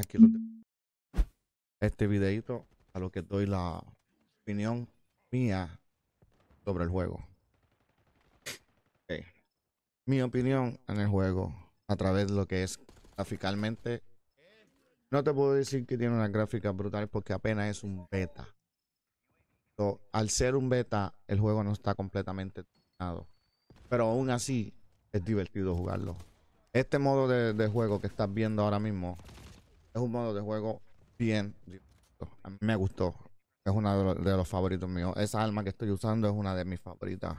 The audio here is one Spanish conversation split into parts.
aquí este videito a lo que doy la opinión mía sobre el juego. Mi opinión en el juego a través de lo que es graficalmente No te puedo decir que tiene una gráfica brutal porque apenas es un beta. al ser un beta, el juego no está completamente terminado. Pero aún así, es divertido jugarlo. Este modo de juego que estás viendo ahora mismo es un modo de juego bien. A mí me gustó. Es uno de los, favoritos míos. Esa arma que estoy usando es una de mis favoritas.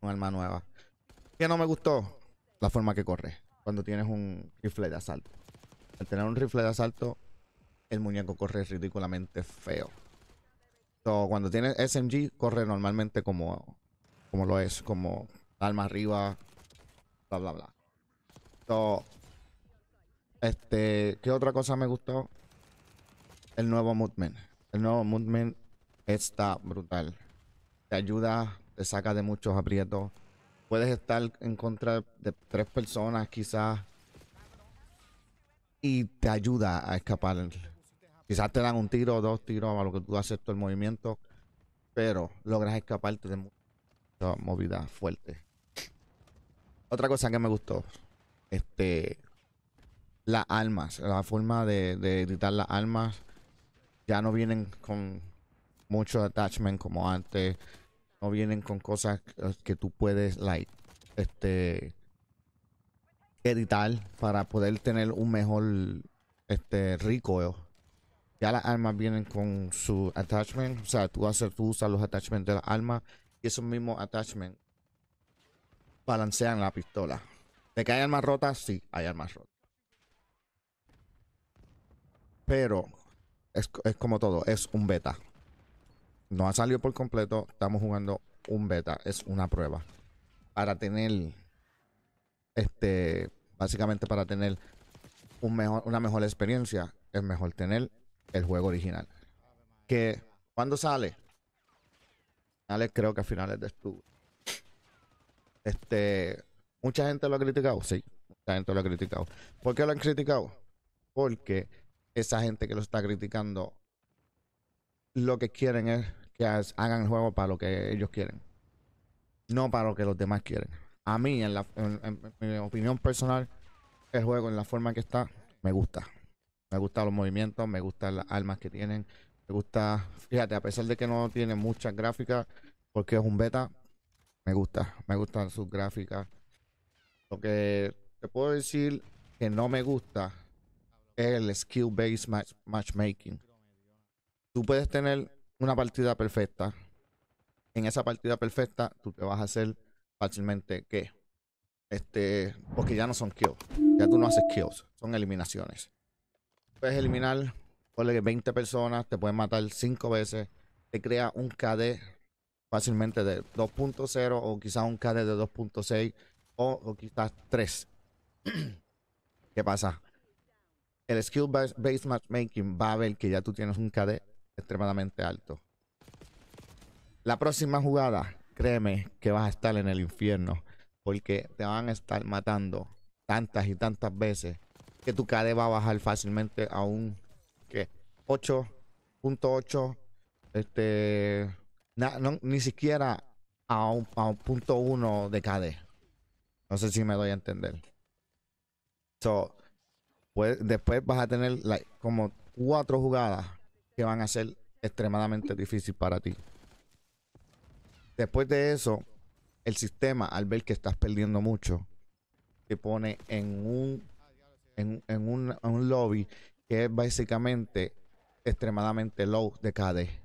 Una arma nueva. ¿Qué no me gustó? La forma que corre. Cuando tienes un rifle de asalto. Al tener un rifle de asalto, el muñeco corre ridículamente feo. So, cuando tienes SMG, corre normalmente como, como lo es, como alma arriba, bla, bla, bla. Entonces, este, ¿qué otra cosa me gustó? El nuevo movement. El nuevo movement está brutal. Te ayuda, te saca de muchos aprietos. Puedes estar en contra de tres personas quizás. Y te ayuda a escapar. Quizás te dan un tiro, dos tiros, a lo que tú haces todo el movimiento. Pero logras escaparte de movidas fuerte. Otra cosa que me gustó. Este, las armas, la forma de, editar las armas ya no vienen con mucho attachment como antes. No vienen con cosas que tú puedes, like, este, editar para poder tener un mejor, este, recoil. Ya las armas vienen con su attachment. O sea, tú, haces tú usas los attachments de las armas y esos mismos attachment balancean la pistola. ¿De que hay armas rotas? Sí, hay armas rotas. Pero es, como todo, es un beta. No ha salido por completo, estamos jugando un beta, es una prueba. Para tener, este, básicamente para tener un mejor, una mejor experiencia, es mejor tener el juego original. Que, cuando sale? creo que a finales de octubre. Este, mucha gente lo ha criticado, sí, mucha gente lo ha criticado. ¿Por qué lo han criticado? Porque esa gente que lo está criticando, lo que quieren es que hagan el juego para lo que ellos quieren, no para lo que los demás quieren. A mí, en, mi opinión personal, el juego en la forma que está, me gusta. Me gustan los movimientos, me gustan las armas que tienen, me gusta, fíjate, a pesar de que no tiene muchas gráficas, porque es un beta, me gusta, me gustan sus gráficas. Lo que te puedo decir que no me gusta es el skill-based matchmaking. Tú puedes tener una partida perfecta. En esa partida perfecta, tú te vas a hacer fácilmente que este porque ya no son kills ya tú no haces kills son eliminaciones puedes eliminar 20 personas te pueden matar 5 veces te crea un KD fácilmente de 2.0 o quizás un KD de 2.6 o, o, quizás 3 ¿qué pasa? el skill based matchmaking va a ver que ya tú tienes un KD extremadamente alto. La próxima jugada, créeme que vas a estar en el infierno porque te van a estar matando tantas y tantas veces que tu KD va a bajar fácilmente a un 8.8 este ni siquiera a un, a punto de KD. No sé si me doy a entender. So, después vas a tener como cuatro jugadas que van a ser extremadamente difíciles para ti. Después de eso, el sistema, al ver que estás perdiendo mucho, te pone en un, en, un, en un lobby que es básicamente extremadamente low de KD. Entonces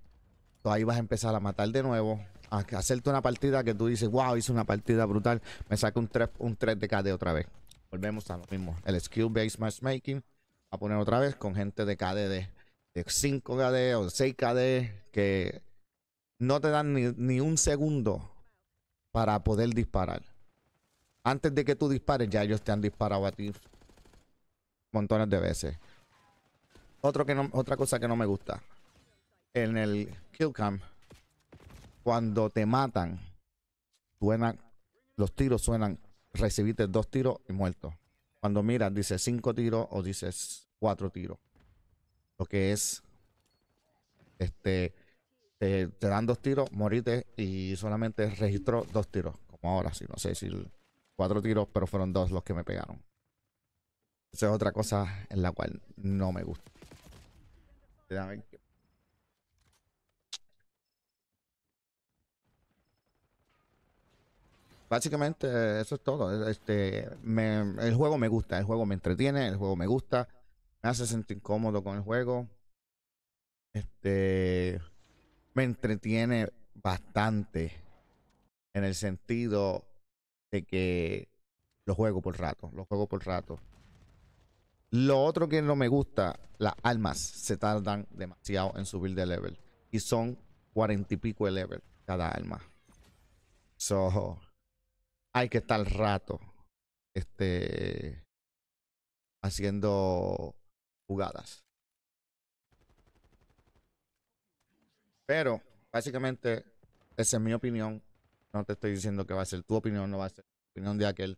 ahí vas a empezar a matar de nuevo, a hacerte una partida que tú dices, wow, hice una partida brutal, me saca un un 3 de KD otra vez. Volvemos a lo mismo. El skill based matchmaking. A poner otra vez con gente de KDD. De 5KD o 6KD. Que no te dan ni, un segundo para poder disparar. Antes de que tú dispares, ya ellos te han disparado a ti montones de veces. Otro que otra cosa que no me gusta. En el kill cuando te matan, suena, los tiros suenan recibiste dos tiros y muerto. Cuando miras, dice cinco tiros o dices cuatro tiros. Lo que es, este, te, dan dos tiros, moriste y solamente registró dos tiros. Como ahora, si sí, no sé si cuatro tiros, pero fueron dos los que me pegaron. Esa es otra cosa en la cual no me gusta. Básicamente, eh, eso es todo. Eh, este, el juego me gusta, el juego me entretiene, el juego me gusta, me hace sentir cómodo con el juego. Este, me entretiene bastante en el sentido de que lo juego por rato, lo juego por rato. Lo otro que no me gusta, las almas se tardan demasiado en subir de level. Y son cuarenta y pico de level cada alma. So, hay que estar rato este, haciendo jugadas. Pero, básicamente, esa es mi opinión. No te estoy diciendo que va a ser tu opinión, no va a ser la opinión de aquel.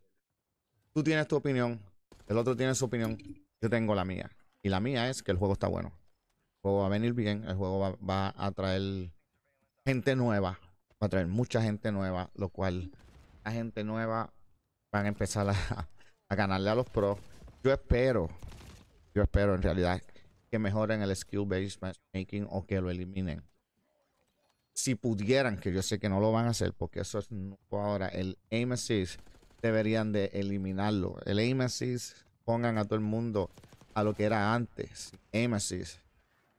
Tú tienes tu opinión, el otro tiene su opinión, yo tengo la mía. Y la mía es que el juego está bueno. El juego va a venir bien, el juego va, va a traer gente nueva, va a traer mucha gente nueva, lo cual la gente nueva van a empezar a, ganarle a los pros. Yo espero, yo espero en realidad que mejoren el skill-based matchmaking o que lo eliminen. Si pudieran, que yo sé que no lo van a hacer porque eso es ahora, el aim assist deberían de eliminarlo. El aim pongan a todo el mundo a lo que era antes. Aim assist.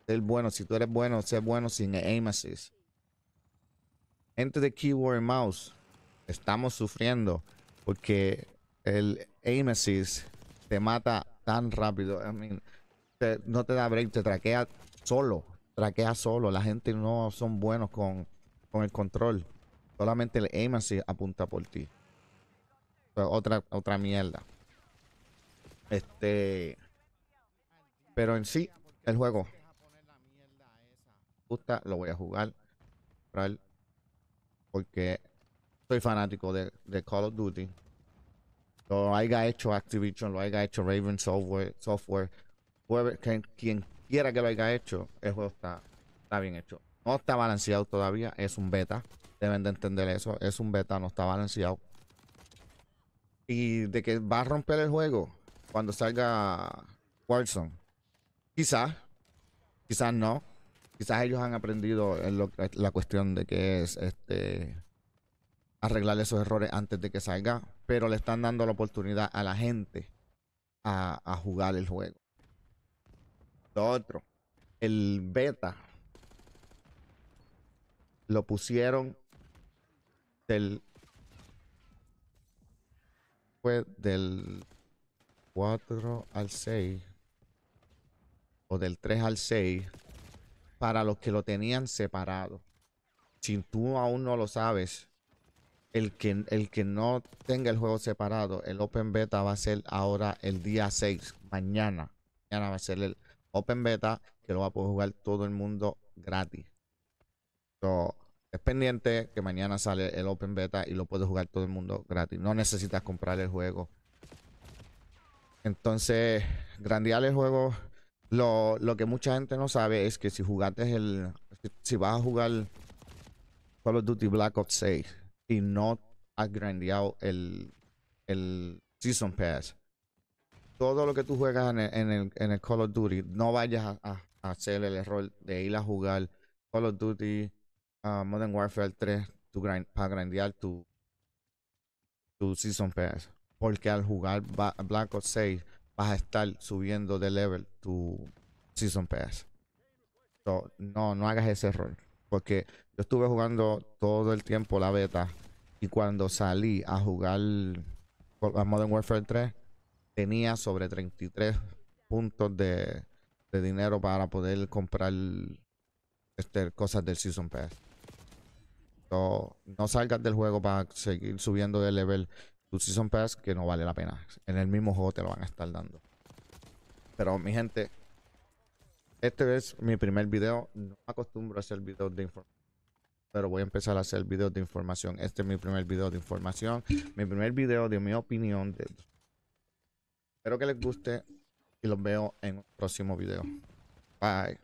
el bueno, si tú eres bueno, sé bueno sin aim assist. Enter the keyboard mouse. Estamos sufriendo porque el aim te mata tan rápido. no te da break, te traquea solo. Traquea solo. La gente no son buenos con, con el control. Solamente el aim apunta por ti. Otra, otra mierda. Este. Pero en sí, el juego. Gusta, lo voy a jugar. Porque soy fanático de, de Call of Duty. Lo haya hecho Activision, lo haya hecho Raven Software, software quien, quien quiera que lo haya hecho, el juego está, está bien hecho. No está balanceado todavía, es un beta. Deben de entender eso, es un beta, no está balanceado. Y de que va a romper el juego cuando salga Warzone. Quizás, quizás no. Quizás ellos han aprendido la cuestión de que es este arreglar esos errores antes de que salga, pero le están dando la oportunidad a la gente a, jugar el juego. Lo otro, el beta lo pusieron del fue del 4 al 6 o del 3 al 6 para los que lo tenían separado. Si tú aún no lo sabes, el que, el que no tenga el juego separado, el Open Beta va a ser ahora el día 6, mañana. Mañana va a ser el Open Beta que lo va a poder jugar todo el mundo gratis. es pendiente que mañana sale el Open Beta y lo puede jugar todo el mundo gratis. No necesitas comprar el juego. Entonces, grandear el juego. Lo, lo que mucha gente no sabe es que si jugaste el. Si vas a jugar Call of Duty Black Ops 6 y no has grandeado el, el Season Pass. Todo lo que tú juegas en el, en el, en el Call of Duty, no vayas a, hacer el error de ir a jugar Call of Duty ah, Modern Warfare 3 tu grind, para grandear tu, tu Season Pass. Porque al jugar Black Ops 6 vas a estar subiendo de level tu Season Pass. no, no hagas ese error. Porque yo estuve jugando todo el tiempo la beta. Y cuando salí a jugar a Modern Warfare 3, tenía sobre 33 puntos de, dinero para poder comprar este, cosas del Season Pass. no salgas del juego para seguir subiendo de level tu Season Pass, que no vale la pena. En el mismo juego te lo van a estar dando. Pero mi gente, este es mi primer video. No acostumbro a hacer videos de información. Pero voy a empezar a hacer videos de información. Este es mi primer video de información. Mi primer video de mi opinión. Espero que les guste. Y los veo en un próximo video. Bye.